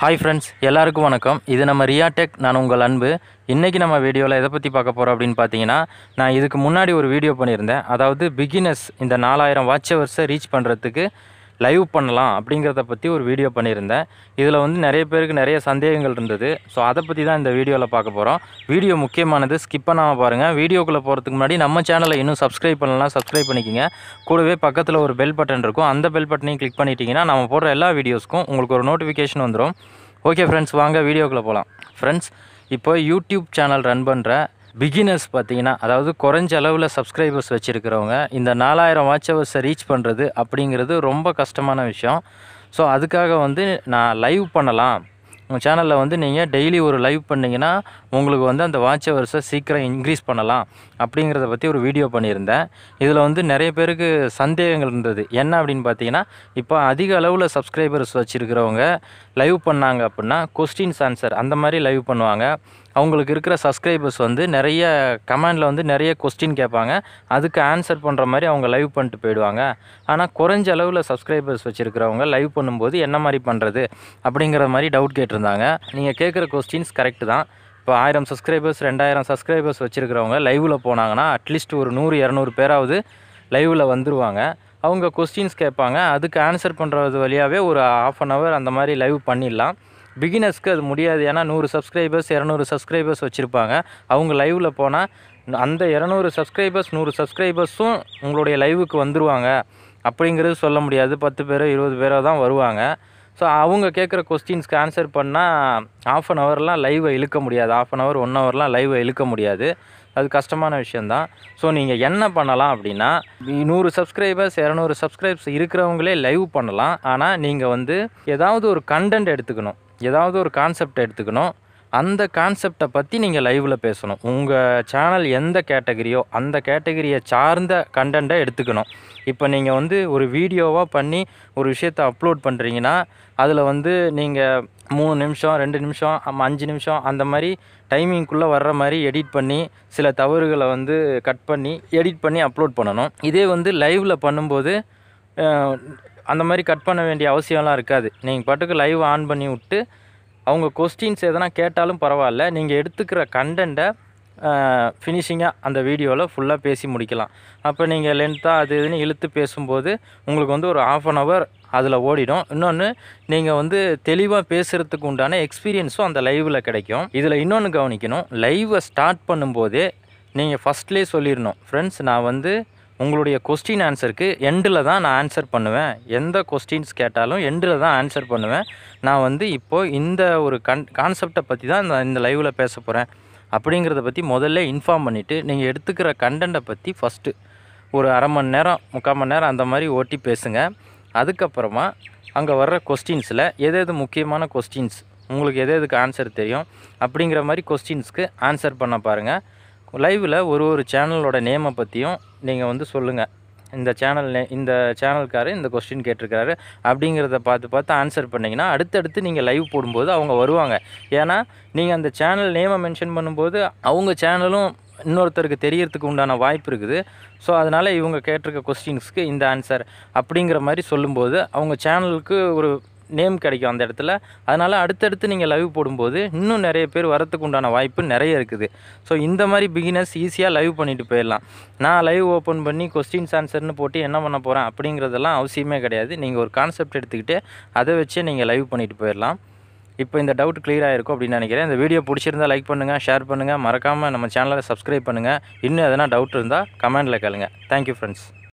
hi friends எல்லாருக்கும் வணக்கம் இது நம்ம ரியாடெக் நான் உங்கள் அன்பு இன்றைக்கி நம்ம வீடியோவில் எதை பற்றி பார்க்க போகிறோம் அப்படின்னு பார்த்தீங்கன்னா நான் இதுக்கு முன்னாடி ஒரு வீடியோ பண்ணியிருந்தேன் அதாவது பிகினர்ஸ் இந்த நாலாயிரம் வாட்ச் ஹவர்ஸை ரீச் பண்ணுறதுக்கு லைவ் பண்ணலாம் அப்படிங்கிறத பற்றி ஒரு வீடியோ பண்ணியிருந்தேன் இதில் வந்து நிறைய பேருக்கு நிறைய சந்தேகங்கள் இருந்தது ஸோ அதை பற்றி தான் இந்த வீடியோவில் பார்க்க போகிறோம் வீடியோ முக்கியமானது ஸ்கிப் பண்ணாமல் பாருங்கள் வீடியோக்குள்ளே போகிறதுக்கு முன்னாடி நம்ம சேனலை இன்னும் சப்ஸ்கிரைப் பண்ணலாம் சப்ஸ்கிரைப் பண்ணிக்கோங்க கூடவே பக்கத்தில் ஒரு பெல் பட்டன் இருக்கும் அந்த பெல் பட்டனையும் கிளிக் பண்ணிட்டீங்கன்னா நம்ம போடுற எல்லா வீடியோஸ்க்கும் உங்களுக்கு ஒரு நோட்டிஃபிகேஷன் வந்துடும் ஓகே ஃப்ரெண்ட்ஸ் வாங்க வீடியோக்குள்ளே போகலாம் ஃப்ரெண்ட்ஸ் இப்போ யூடியூப் சேனல் ரன் பண்ணுற பிகினர்ஸ் பார்த்தீங்கன்னா அதாவது குறைஞ்ச அளவில் சப்ஸ்கிரைபர்ஸ் வச்சுருக்கிறவங்க இந்த நாலாயிரம் வாட்ச் ஹவர்ஸை ரீச் பண்ணுறது அப்படிங்கிறது ரொம்ப கஷ்டமான விஷயம் ஸோ அதுக்காக வந்து நான் லைவ் பண்ணலாம் உங்கள் சேனலில் வந்து நீங்கள் டெய்லி ஒரு லைவ் பண்ணிங்கன்னா உங்களுக்கு வந்து அந்த வாட்ச் ஹவர்ஸை சீக்கிரம் இன்க்ரீஸ் பண்ணலாம் அப்படிங்கிறத பற்றி ஒரு வீடியோ பண்ணியிருந்தேன் இதில் வந்து நிறைய பேருக்கு சந்தேகங்கள் இருந்தது என்ன அப்படின்னு பார்த்தீங்கன்னா இப்போ அதிக அளவில் சப்ஸ்கிரைபர்ஸ் வச்சுருக்கிறவங்க லைவ் பண்ணாங்க அப்படின்னா கொஸ்டின்ஸ் ஆன்சர் அந்த மாதிரி லைவ் பண்ணுவாங்க அவங்களுக்கு இருக்கிற சப்ஸ்கிரைபர்ஸ் வந்து நிறைய கமெண்டில் வந்து நிறைய கொஸ்டின் கேட்பாங்க அதுக்கு ஆன்சர் பண்ணுற மாதிரி அவங்க லைவ் பண்ணிட்டு போயிடுவாங்க ஆனால் குறைஞ்ச அளவில் சப்ஸ்கிரைபர்ஸ் வச்சுருக்கிறவங்க லைவ் பண்ணும்போது என்ன மாதிரி பண்ணுறது அப்படிங்கிற மாதிரி டவுட் கேட்டிருந்தாங்க நீங்கள் கேட்குற கொஸ்டின்ஸ் கரெக்டு தான் இப்போ ஆயிரம் சப்ஸ்கிரைபர்ஸ் ரெண்டாயிரம் சப்ஸ்கிரைபர்ஸ் வச்சுருக்கிறவங்க லைவில் போனாங்கன்னா அட்லீஸ்ட் ஒரு நூறு இரநூறு பேராவது லைவில் வந்துடுவாங்க அவங்க கொஸ்டின்ஸ் கேட்பாங்க அதுக்கு ஆன்சர் பண்ணுறது வழியாகவே ஒரு ஆஃப் அன் ஹவர் அந்த மாதிரி லைவ் பண்ணிடலாம் பிகினர்ஸ்க்கு அது முடியாது ஏன்னா நூறு சப்ஸ்கிரைபர்ஸ் இரநூறு சப்ஸ்கிரைபர்ஸ் வச்சுருப்பாங்க அவங்க லைவில் போனால் அந்த இரநூறு சப்ஸ்கிரைபர்ஸ் நூறு சப்ஸ்கிரைபர்ஸும் உங்களுடைய லைவுக்கு வந்துடுவாங்க அப்படிங்கிறது சொல்ல முடியாது பத்து பேரோ இருபது பேரோ தான் வருவாங்க ஸோ அவங்க கேட்குற கொஸ்டின்ஸ்க்கு ஆன்சர் பண்ணால் ஆஃப் அன் ஹவர்லாம் லைவை இழுக்க முடியாது ஆஃப் அன் ஹவர் ஒன் ஹவர்லாம் லைவை இழுக்க முடியாது அது கஷ்டமான விஷயந்தான் ஸோ நீங்கள் என்ன பண்ணலாம் அப்படின்னா நூறு சப்ஸ்கிரைபர்ஸ் இரநூறு சப்ஸ்கிரைப்ஸ் இருக்கிறவங்களே லைவ் பண்ணலாம் ஆனால் நீங்கள் வந்து ஏதாவது ஒரு கண்டென்ட் எடுத்துக்கணும் ஏதாவது ஒரு கான்செப்ட் எடுத்துக்கணும் அந்த கான்செப்டை பற்றி நீங்கள் லைவில் பேசணும் உங்கள் சேனல் எந்த கேட்டகரியோ அந்த கேட்டகரியை சார்ந்த கண்டென்ட்டை எடுத்துக்கணும் இப்போ நீங்கள் வந்து ஒரு வீடியோவாக பண்ணி ஒரு விஷயத்தை அப்லோட் பண்ணுறீங்கன்னா அதில் வந்து நீங்கள் மூணு நிமிஷம் ரெண்டு நிமிஷம் அஞ்சு நிமிஷம் அந்த மாதிரி டைமிங்க்குள்ளே வர்ற மாதிரி எடிட் பண்ணி சில தவறுகளை வந்து கட் பண்ணி எடிட் பண்ணி அப்லோட் பண்ணணும் இதே வந்து லைவில் பண்ணும்போது அந்த மாதிரி கட் பண்ண வேண்டிய அவசியம்லாம் இருக்காது நீங்கள் பாட்டுக்கு லைவ் ஆன் பண்ணி விட்டு அவங்க கொஸ்டின்ஸ் எதனா கேட்டாலும் பரவாயில்ல நீங்கள் எடுத்துக்கிற கண்டென்ட்டை ஃபினிஷிங்காக அந்த வீடியோவில் ஃபுல்லாக பேசி முடிக்கலாம் அப்போ நீங்கள் லென்த்தாக அது இதுன்னு இழுத்து பேசும்போது உங்களுக்கு வந்து ஒரு ஆஃப் அன் ஹவர் அதில் ஓடிடும் இன்னொன்று நீங்கள் வந்து தெளிவாக பேசுகிறதுக்கு உண்டான எக்ஸ்பீரியன்ஸும் அந்த லைவில் கிடைக்கும் இதில் இன்னொன்று கவனிக்கணும் லைவை ஸ்டார்ட் பண்ணும்போதே நீங்கள் ஃபஸ்ட்லேயே சொல்லிடணும் ஃப்ரெண்ட்ஸ் நான் வந்து உங்களுடைய கொஸ்டின் ஆன்சருக்கு எண்டில் தான் நான் ஆன்சர் பண்ணுவேன் எந்த கொஸ்டின்ஸ் கேட்டாலும் எண்டில் தான் ஆன்சர் பண்ணுவேன் நான் வந்து இப்போது இந்த ஒரு கன் கான்செப்டை பற்றி தான் இந்த லைவில் பேச போகிறேன் அப்படிங்கிறத பற்றி முதல்ல இன்ஃபார்ம் பண்ணிவிட்டு நீங்கள் எடுத்துக்கிற கண்டென்ட்டை பற்றி ஃபஸ்ட்டு ஒரு அரை மணி நேரம் முக்கால் மணி நேரம் அந்த மாதிரி ஓட்டி பேசுங்க அதுக்கப்புறமா அங்கே வர்ற கொஸ்டின்ஸில் எது எது முக்கியமான கொஸ்டின்ஸ் உங்களுக்கு எது எதுக்கு ஆன்சர் தெரியும் அப்படிங்கிற மாதிரி கொஸ்டின்ஸ்க்கு ஆன்சர் பண்ண பாருங்கள் லைவில் ஒரு ஒரு சேனலோட நேமை பற்றியும் நீங்கள் வந்து சொல்லுங்கள் இந்த சேனல் நே இந்த சேனல்காரர் இந்த கொஸ்டின் கேட்டிருக்காரு அப்படிங்கிறத பார்த்து பார்த்து ஆன்சர் பண்ணிங்கன்னா அடுத்தடுத்து நீங்கள் லைவ் போடும்போது அவங்க வருவாங்க ஏன்னா நீங்கள் அந்த சேனல் நேமை மென்ஷன் பண்ணும்போது அவங்க சேனலும் இன்னொருத்தருக்கு தெரியறதுக்கு உண்டான வாய்ப்பு இருக்குது ஸோ அதனால் இவங்க கேட்டிருக்க கொஸ்டின்ஸ்க்கு இந்த ஆன்சர் அப்படிங்கிற மாதிரி சொல்லும்போது அவங்க சேனலுக்கு ஒரு நேம் கிடைக்கும் அந்த இடத்துல அதனால் அடுத்தடுத்து நீங்கள் லைவ் போடும்போது இன்னும் நிறைய பேர் வரத்துக்கு உண்டான வாய்ப்பு நிறைய இருக்குது ஸோ இந்த மாதிரி பிகினர்ஸ் ஈஸியாக லைவ் பண்ணிட்டு போயிடலாம் நான் லைவ் ஓப்பன் பண்ணி கொஸ்டின்ஸ் ஆன்சர்னு போட்டு என்ன பண்ண போகிறேன் அப்படிங்கிறதெல்லாம் அவசியமே கிடையாது நீங்கள் ஒரு கான்செப்ட் எடுத்துக்கிட்டு அதை வச்சே நீங்கள் லைவ் பண்ணிட்டு போயிடலாம் இப்போ இந்த டவுட் கிளியர் இருக்கும் அப்படின்னு நினைக்கிறேன் இந்த வீடியோ பிடிச்சிருந்தால் லைக் பண்ணுங்கள் ஷேர் பண்ணுங்கள் மறக்காமல் நம்ம சேனலை சப்ஸ்கிரைப் பண்ணுங்கள் இன்னும் எதனா டவுட் இருந்தால் கமெண்டில் கேளுங்கள் தேங்க்யூ ஃப்ரெண்ட்ஸ்